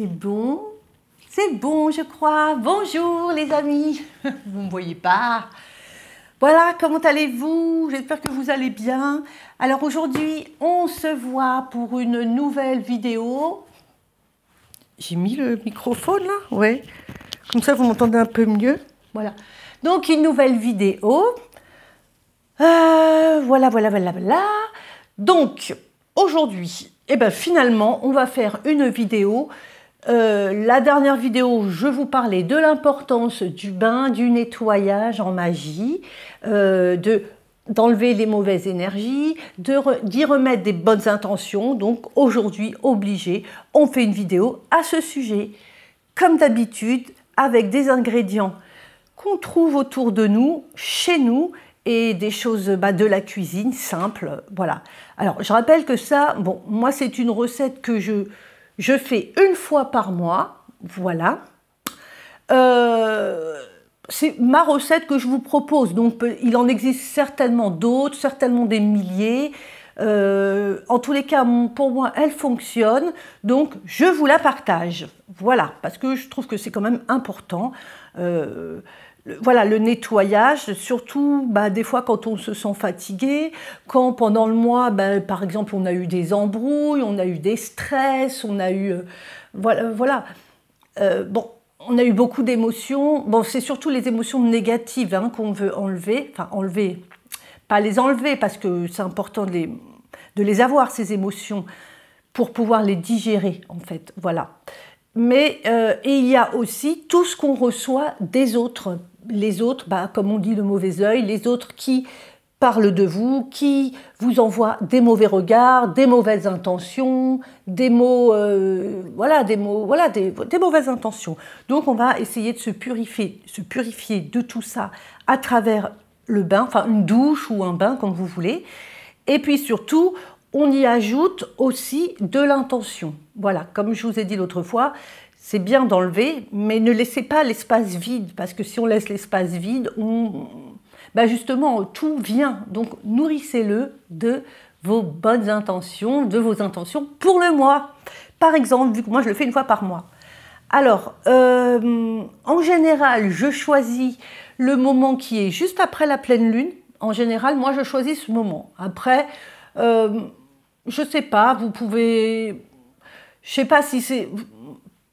C'est bon. C'est bon, je crois. Bonjour les amis. Vous ne me voyez pas. Voilà, comment allez-vous J'espère que vous allez bien. Alors aujourd'hui, on se voit pour une nouvelle vidéo. J'ai mis le microphone là, ouais. Comme ça, vous m'entendez un peu mieux. Voilà. Donc une nouvelle vidéo. Euh, voilà, voilà, voilà, voilà. Donc aujourd'hui, eh ben, finalement, on va faire une vidéo euh, la dernière vidéo, je vous parlais de l'importance du bain, du nettoyage en magie, euh, de d'enlever les mauvaises énergies, d'y remettre des bonnes intentions. Donc aujourd'hui, obligé, on fait une vidéo à ce sujet. Comme d'habitude, avec des ingrédients qu'on trouve autour de nous, chez nous, et des choses bah, de la cuisine simple. Voilà. Alors je rappelle que ça, bon, moi c'est une recette que je je fais une fois par mois, voilà. Euh, c'est ma recette que je vous propose. Donc, euh, il en existe certainement d'autres, certainement des milliers. Euh, en tous les cas, pour moi, elle fonctionne. Donc, je vous la partage. Voilà, parce que je trouve que c'est quand même important voilà, le nettoyage, surtout bah, des fois quand on se sent fatigué, quand pendant le mois, bah, par exemple, on a eu des embrouilles, on a eu des stress, on a eu... Euh, voilà, voilà. Euh, bon, on a eu beaucoup d'émotions. Bon, c'est surtout les émotions négatives hein, qu'on veut enlever, enfin enlever, pas les enlever parce que c'est important de les, de les avoir, ces émotions, pour pouvoir les digérer, en fait. Voilà mais euh, il y a aussi tout ce qu'on reçoit des autres. Les autres, bah, comme on dit le mauvais œil, les autres qui parlent de vous, qui vous envoient des mauvais regards, des mauvaises intentions, des mots, euh, voilà, des mots, voilà, des, mauvaises intentions. Donc on va essayer de se purifier, se purifier de tout ça à travers le bain, enfin une douche ou un bain comme vous voulez. Et puis surtout, on y ajoute aussi de l'intention. Voilà, comme je vous ai dit l'autre fois, c'est bien d'enlever, mais ne laissez pas l'espace vide, parce que si on laisse l'espace vide, on... Bah justement, tout vient. Donc nourrissez-le de vos bonnes intentions, de vos intentions pour le mois. Par exemple, vu que moi je le fais une fois par mois. Alors, euh, en général, je choisis le moment qui est juste après la pleine lune. En général, moi je choisis ce moment. Après, euh, je sais pas, vous pouvez. Je sais pas si c'est.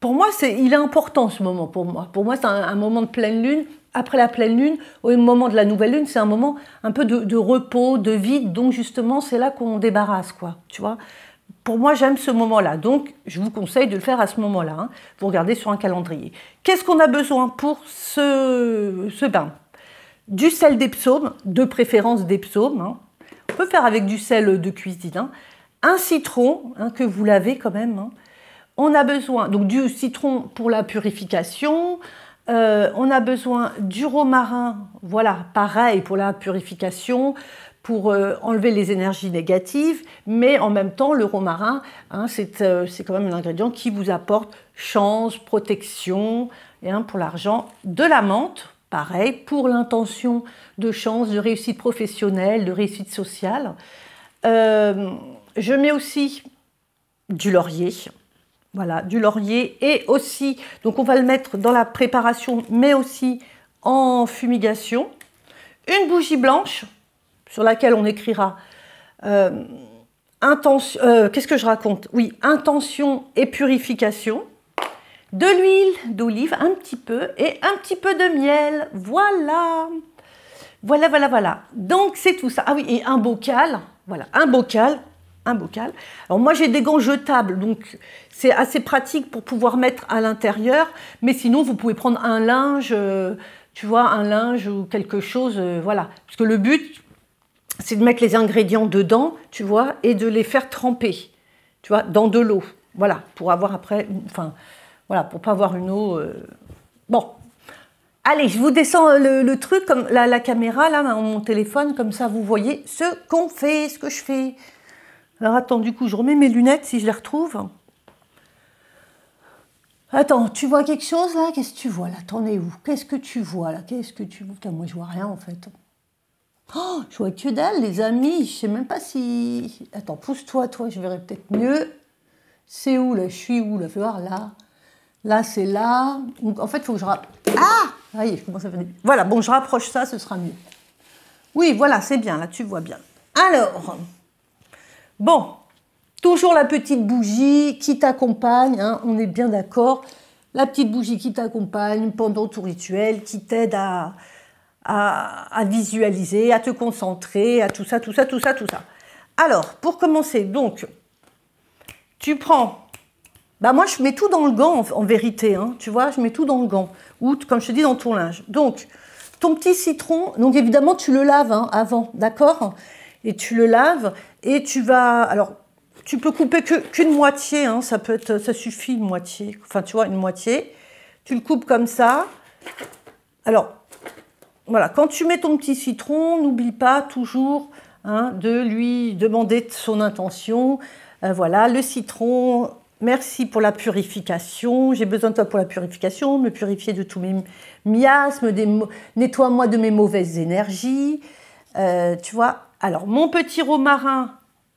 Pour moi, c'est, il est important ce moment pour moi. Pour moi, c'est un, moment de pleine lune. Après la pleine lune, au moment de la nouvelle lune, c'est un moment un peu de, repos, de vide. Donc justement, c'est là qu'on débarrasse, quoi. Tu vois pour moi, j'aime ce moment-là. Donc, je vous conseille de le faire à ce moment-là. Hein. Vous regardez sur un calendrier. Qu'est-ce qu'on a besoin pour ce, ce bain Du sel des psaumes, de préférence des psaumes. Hein. On peut faire avec du sel de cuisine. Hein un citron, hein, que vous lavez quand même. Hein. On a besoin donc du citron pour la purification. Euh, on a besoin du romarin, voilà, pareil pour la purification, pour euh, enlever les énergies négatives, mais en même temps, le romarin, hein, euh, c'est quand même un ingrédient qui vous apporte chance, protection, et, pour l'argent, de la menthe, pareil, pour l'intention de chance, de réussite professionnelle, de réussite sociale. Je mets aussi du laurier. Voilà, du laurier et aussi, donc on va le mettre dans la préparation, mais aussi en fumigation. Une bougie blanche sur laquelle on écrira euh, euh, qu'est-ce que je raconte Oui, intention et purification. De l'huile d'olive, un petit peu, et un petit peu de miel. Voilà. Voilà, voilà, voilà. Donc c'est tout ça. Ah oui, et un bocal. Voilà, un bocal un bocal. Alors moi j'ai des gants jetables, donc c'est assez pratique pour pouvoir mettre à l'intérieur, mais sinon vous pouvez prendre un linge, euh, tu vois, un linge ou quelque chose, euh, voilà. Parce que le but, c'est de mettre les ingrédients dedans, tu vois, et de les faire tremper, tu vois, dans de l'eau. Voilà, pour avoir après, enfin, voilà, pour pas avoir une eau. Euh. Bon, Allez, je vous descends le, truc, comme la, caméra, là, mon téléphone, comme ça vous voyez ce qu'on fait, ce que je fais. Alors attends, du coup, je remets mes lunettes si je les retrouve. Attends, tu vois quelque chose là Qu'est-ce que tu vois là T'en es où Qu'est-ce que tu vois là Qu'est-ce que tu vois moi je vois rien en fait. Oh, je vois que dalle, les amis. Je sais même pas si. Attends, pousse-toi, toi, je verrai peut-être mieux. C'est où là Je suis où là Fais voir là. Là, c'est là. Donc, en fait, il faut que je. Ah Ça commence à Voilà, bon, je rapproche ça, ce sera mieux. Oui, voilà, c'est bien, là, tu vois bien. Alors. Bon, toujours la petite bougie qui t'accompagne, hein, on est bien d'accord. La petite bougie qui t'accompagne pendant ton rituel, qui t'aide à, visualiser, à te concentrer, à tout ça, tout ça, tout ça, tout ça. Alors, pour commencer, donc, tu prends... Bah moi, je mets tout dans le gant, en, vérité, hein, tu vois, je mets tout dans le gant. Ou, comme je te dis, dans ton linge. Donc, ton petit citron, donc évidemment, tu le laves hein, avant, d'accord et tu le laves et tu vas... Alors, tu peux couper qu'une moitié, hein, ça, peut être, ça suffit une moitié, enfin tu vois, une moitié. Tu le coupes comme ça. Alors, voilà, quand tu mets ton petit citron, n'oublie pas toujours hein, de lui demander son intention. Euh, voilà, le citron, merci pour la purification, j'ai besoin de toi pour la purification, me purifier de tous mes miasmes, nettoie-moi de mes mauvaises énergies. Euh, tu vois, alors, mon petit romarin,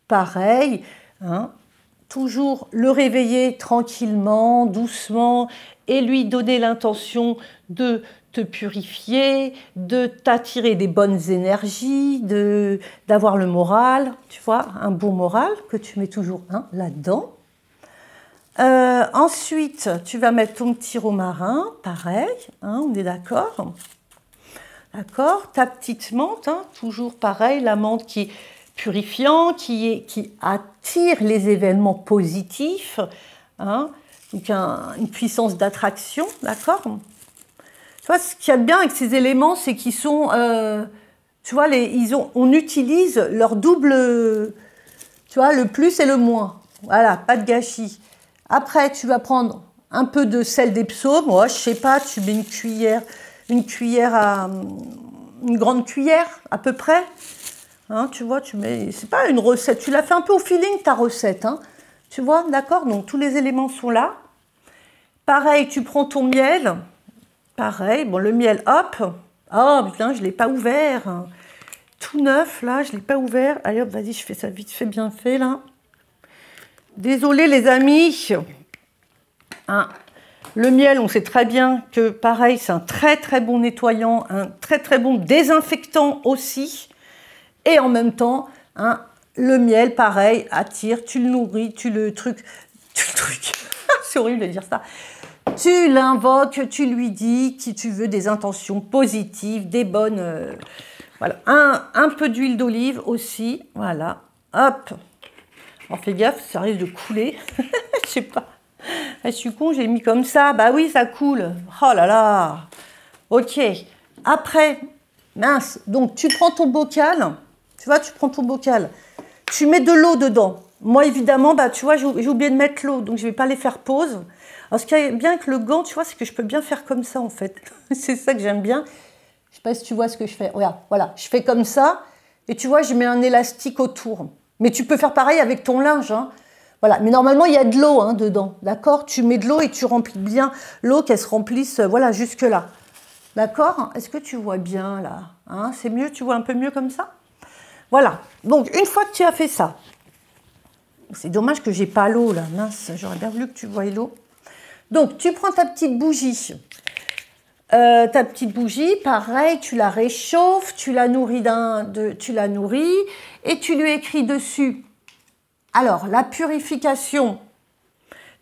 pareil. Hein, toujours le réveiller tranquillement, doucement, et lui donner l'intention de te purifier, de t'attirer des bonnes énergies, de d'avoir le moral, tu vois, un bon moral que tu mets toujours hein, là-dedans. Euh, ensuite, tu vas mettre ton petit romarin, pareil, hein, on est d'accord. D'accord Ta petite menthe, hein, toujours pareil, la menthe qui est purifiant, qui, attire les événements positifs, hein. donc une puissance d'attraction, d'accord Tu vois, ce qu'il y a de bien avec ces éléments, c'est qu'ils sont, euh, tu vois, on utilise leur double, tu vois, le plus et le moins. Voilà, pas de gâchis. Après, tu vas prendre un peu de sel des psaumes, oh, je sais pas, tu mets une cuillère une cuillère à une grande cuillère à peu près. Hein, tu vois, tu mets, c'est pas une recette, tu l'as fait un peu au feeling ta recette. Hein. Tu vois, d'accord Donc tous les éléments sont là. Pareil, tu prends ton miel. Pareil, bon, le miel, hop. Oh putain, je ne l'ai pas ouvert. Tout neuf, là, je ne l'ai pas ouvert. Allez, vas-y, je fais ça vite fait, bien fait, là. Désolé, les amis. Hein, le miel, on sait très bien que pareil, c'est un très très bon nettoyant, un très très bon désinfectant aussi. Et en même temps, hein, le miel, pareil, attire, tu le nourris, tu le truc, tu le truc. c'est horrible de dire ça. Tu l'invoques, tu lui dis si tu veux des intentions positives, des bonnes. Euh, voilà, un, un peu d'huile d'olive aussi. Voilà, hop. On fait gaffe, ça risque de couler. Je sais pas je ah, suis con, j'ai mis comme ça. Bah oui, ça coule. Oh là là. Ok. Après, mince. Donc, tu prends ton bocal. Tu vois, tu prends ton bocal. Tu mets de l'eau dedans. Moi, évidemment, bah, tu vois, j'ai oublié de mettre l'eau, donc je ne vais pas les faire pause. Alors, ce qui est bien avec le gant, tu vois, c'est que je peux bien faire comme ça, en fait. c'est ça que j'aime bien. Je ne sais pas si tu vois ce que je fais. Regarde, voilà, je fais comme ça. Et tu vois, je mets un élastique autour. Mais tu peux faire pareil avec ton linge. Hein. Voilà, mais normalement il y a de l'eau hein, dedans, d'accord Tu mets de l'eau et tu remplis bien l'eau qu'elle se remplisse, euh, voilà, jusque là. D'accord Est-ce que tu vois bien là hein C'est mieux, tu vois un peu mieux comme ça Voilà, donc une fois que tu as fait ça, c'est dommage que j'ai pas l'eau là, mince, j'aurais bien voulu que tu voyais l'eau. Donc tu prends ta petite bougie, euh, ta petite bougie, pareil, tu la réchauffes, tu la nourris d'un, tu la nourris et tu lui écris dessus alors, la purification.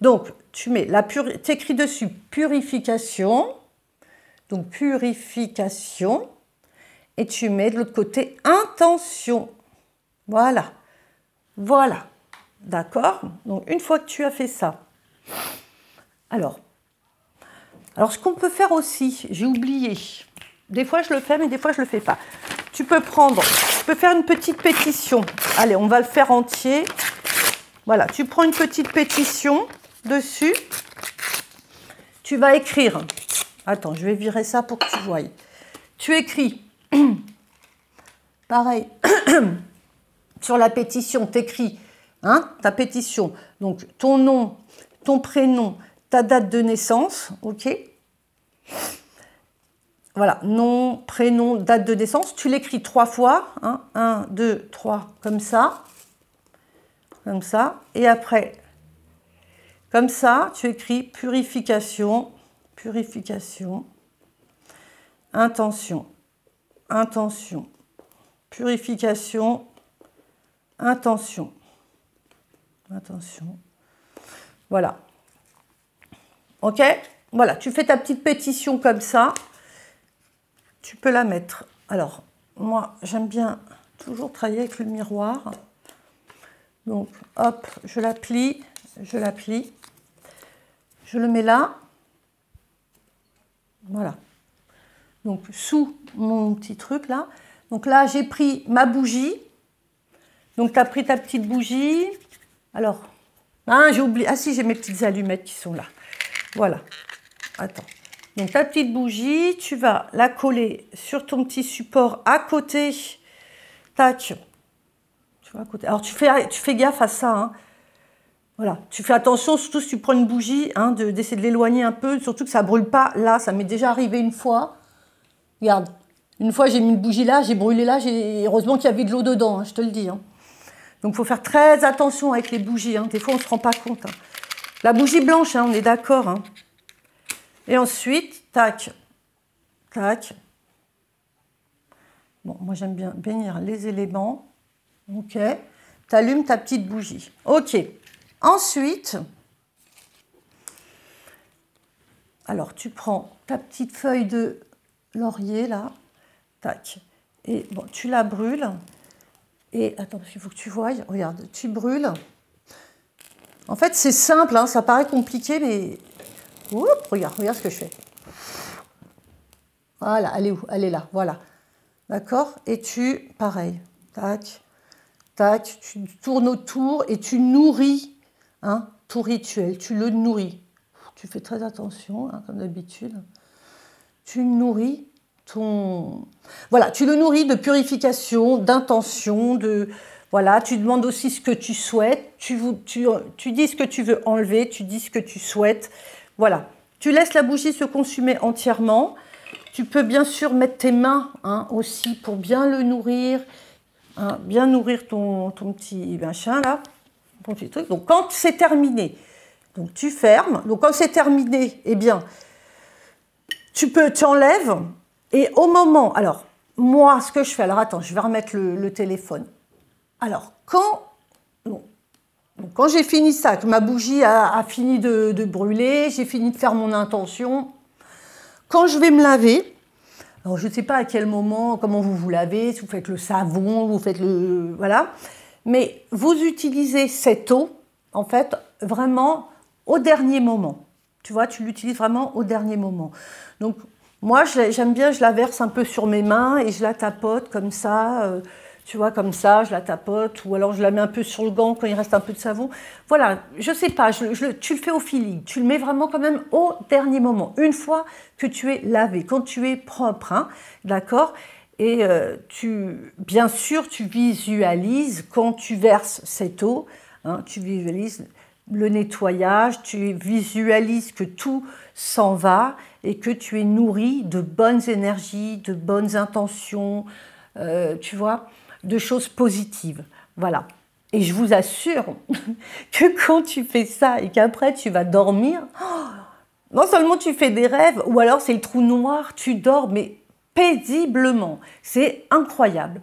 Donc, tu mets la Tu écris dessus purification. Donc, purification. Et tu mets de l'autre côté intention. Voilà. Voilà. D'accord Donc, une fois que tu as fait ça. Alors, alors ce qu'on peut faire aussi, j'ai oublié. Des fois, je le fais, mais des fois, je ne le fais pas. Tu peux prendre, tu peux faire une petite pétition. Allez, on va le faire entier. Voilà, tu prends une petite pétition dessus. Tu vas écrire. Attends, je vais virer ça pour que tu voyes. Tu écris. Pareil. Sur la pétition, tu écris hein, ta pétition. Donc, ton nom, ton prénom, ta date de naissance. OK Voilà, nom, prénom, date de naissance. Tu l'écris trois fois. Hein, un, deux, trois, comme ça comme ça. Et après, comme ça, tu écris purification, purification, intention, intention, purification, intention, intention. Voilà. Ok Voilà, tu fais ta petite pétition comme ça. Tu peux la mettre. Alors, moi, j'aime bien toujours travailler avec le miroir. Donc, hop, je la plie, je la plie, je le mets là. Voilà. Donc, sous mon petit truc là. Donc là, j'ai pris ma bougie. Donc, tu as pris ta petite bougie. Alors, hein, j'ai oublié. Ah si, j'ai mes petites allumettes qui sont là. Voilà. Attends. Donc, ta petite bougie, tu vas la coller sur ton petit support à côté. Tac. Alors tu fais, tu fais gaffe à ça. Hein. Voilà, tu fais attention, surtout si tu prends une bougie, hein, d'essayer de, l'éloigner un peu, surtout que ça brûle pas là. Ça m'est déjà arrivé une fois. Regarde, une fois j'ai mis une bougie là, j'ai brûlé là, heureusement qu'il y avait de l'eau dedans, hein, je te le dis. Donc il faut faire très attention avec les bougies, des fois on ne se rend pas compte. La bougie blanche, on est d'accord. Et ensuite, tac, tac. Bon, moi j'aime bien bénir les éléments. Ok. Tu allumes ta petite bougie. Ok. Ensuite, alors tu prends ta petite feuille de laurier là. Tac. Et bon, tu la brûles. Et attends, il faut que tu vois. Regarde, tu brûles. En fait, c'est simple, hein. ça paraît compliqué, mais. regarde, regarde ce que je fais. Voilà, elle est où Elle est là, voilà. D'accord Et tu, pareil. Tac. Tac, tu tournes autour et tu nourris hein, ton rituel, tu le nourris. Tu fais très attention, hein, comme d'habitude. Tu nourris ton... Voilà, tu le nourris de purification, d'intention, de... Voilà, tu demandes aussi ce que tu souhaites, tu, dis ce que tu veux enlever, tu dis ce que tu souhaites. Voilà, tu laisses la bougie se consumer entièrement. Tu peux bien sûr mettre tes mains hein, aussi pour bien le nourrir Hein, bien nourrir ton, petit machin là, ton petit truc. Donc quand c'est terminé, donc tu fermes. Donc quand c'est terminé, eh bien, tu peux, tu enlèves. Et au moment, alors, moi, ce que je fais, alors attends, je vais remettre le, téléphone. Alors, quand, quand j'ai fini ça, que ma bougie a, fini de brûler, j'ai fini de faire mon intention, quand je vais me laver, je ne sais pas à quel moment, comment vous vous lavez, si vous faites le savon, vous faites le. Voilà. Mais vous utilisez cette eau, en fait, vraiment au dernier moment. Tu vois, tu l'utilises vraiment au dernier moment. Donc, moi, j'aime bien, je la verse un peu sur mes mains et je la tapote comme ça. Euh, tu vois, comme ça, je la tapote, ou alors je la mets un peu sur le gant quand il reste un peu de savon. Voilà, je sais pas, je, tu le fais au feeling, tu le mets vraiment quand même au dernier moment, une fois que tu es lavé, quand tu es propre, hein, d'accord Et euh, tu, bien sûr, tu visualises quand tu verses cette eau, hein, tu visualises le nettoyage, tu visualises que tout s'en va et que tu es nourri de bonnes énergies, de bonnes intentions, euh, tu vois de choses positives. Voilà. Et je vous assure que quand tu fais ça et qu'après tu vas dormir, non seulement tu fais des rêves, ou alors c'est le trou noir, tu dors, mais paisiblement. C'est incroyable.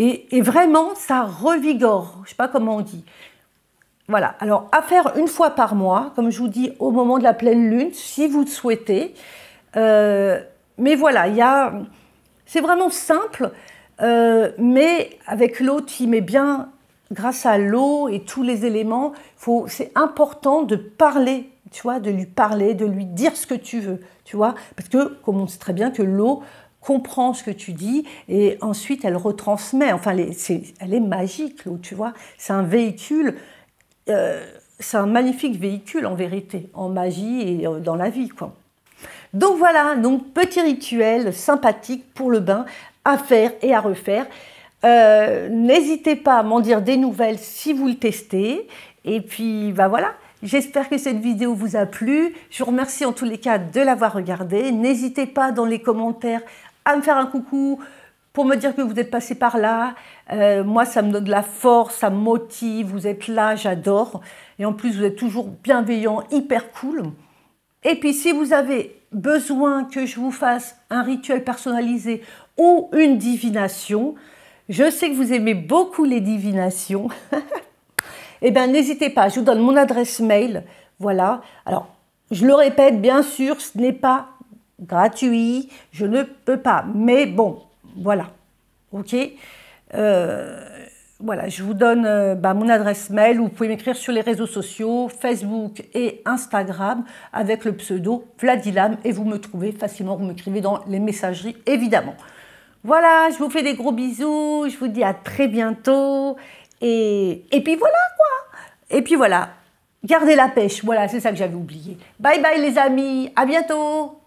Et, vraiment, ça revigore. Je ne sais pas comment on dit. Voilà, alors à faire une fois par mois, comme je vous dis, au moment de la pleine lune, si vous le souhaitez. Euh, mais voilà, il y c'est vraiment simple. Euh, mais avec l'eau, tu met mets bien, grâce à l'eau et tous les éléments, c'est important de parler, tu vois, de lui parler, de lui dire ce que tu veux, tu vois, parce que, comme on sait très bien que l'eau comprend ce que tu dis et ensuite elle retransmet, enfin, elle est magique, l'eau, tu vois, c'est un véhicule. Euh, c'est un magnifique véhicule en vérité, en magie et euh, dans la vie. Quoi. Donc voilà, donc petit rituel sympathique pour le bain à faire et à refaire. Euh, n'hésitez pas à m'en dire des nouvelles si vous le testez. Et puis, bah voilà. J'espère que cette vidéo vous a plu. Je vous remercie en tous les cas de l'avoir regardée. N'hésitez pas dans les commentaires à me faire un coucou pour me dire que vous êtes passé par là. Euh, moi, ça me donne de la force, ça me motive. Vous êtes là, j'adore. Et en plus, vous êtes toujours bienveillant, hyper cool. Et puis, si vous avez besoin que je vous fasse un rituel personnalisé ou une divination, je sais que vous aimez beaucoup les divinations, eh bien n'hésitez pas, je vous donne mon adresse mail. Voilà. Alors, je le répète, bien sûr, ce n'est pas gratuit, je ne peux pas. Mais bon, voilà. OK euh, voilà, je vous donne euh, bah, mon adresse mail. Vous pouvez m'écrire sur les réseaux sociaux, Facebook et Instagram, avec le pseudo Vladilam. Et vous me trouvez facilement. Vous m'écrivez dans les messageries, évidemment. Voilà, je vous fais des gros bisous. Je vous dis à très bientôt. Et, et puis voilà, quoi. Et puis voilà. Gardez la pêche. Voilà, c'est ça que j'avais oublié. Bye bye, les amis. À bientôt.